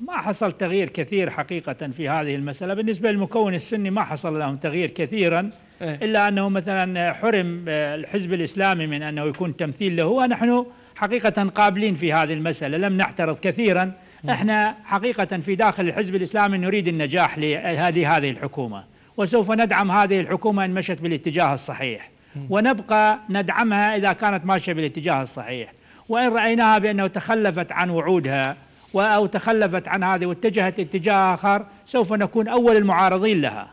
ما حصل تغيير كثير حقيقة في هذه المسألة بالنسبة للمكون السني ما حصل لهم تغيير كثيرا إيه. إلا أنه مثلا حرم الحزب الإسلامي من أنه يكون تمثيل له ونحن حقيقة قابلين في هذه المسألة لم نعترض كثيرا إيه. احنا حقيقة في داخل الحزب الإسلامي نريد النجاح لهذه هذه الحكومة وسوف ندعم هذه الحكومة إن مشت بالاتجاه الصحيح إيه. ونبقى ندعمها إذا كانت ماشية بالاتجاه الصحيح وإن رأيناها بأنه تخلفت عن وعودها أو تخلفت عن هذه واتجهت اتجاه آخر سوف نكون أول المعارضين لها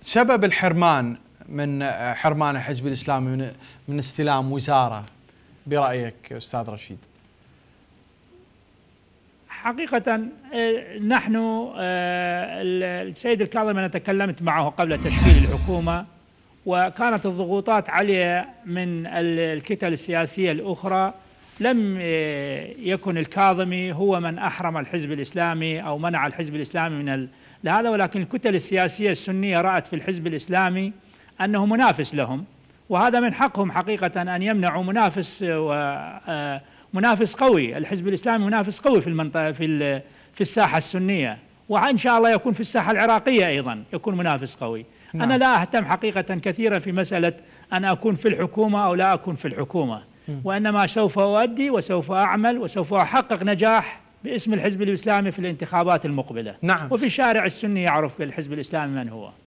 سبب الحرمان من حرمان الحزب الإسلامي من, استلام وزارة برأيك أستاذ رشيد حقيقة آه، نحن آه، السيد الكاظم أنا تكلمت معه قبل تشكيل الحكومة وكانت الضغوطات عليه من الكتل السياسية الأخرى لم آه، يكن الكاظمي هو من أحرم الحزب الإسلامي أو منع الحزب الإسلامي من هذا ولكن الكتل السياسية السنية رأت في الحزب الإسلامي أنه منافس لهم وهذا من حقهم حقيقة أن يمنعوا منافس آه، آه، منافس قوي الحزب الإسلامي منافس قوي في المنطقة في في الساحة السنية وإن شاء الله يكون في الساحة العراقية أيضا يكون منافس قوي نعم. أنا لا أهتم حقيقة كثيرا في مسألة أن أكون في الحكومة أو لا أكون في الحكومة وإنما سوف أؤدي وسوف أعمل وسوف أحقق نجاح باسم الحزب الإسلامي في الانتخابات المقبلة نعم وفي الشارع السني يعرف الحزب الإسلامي من هو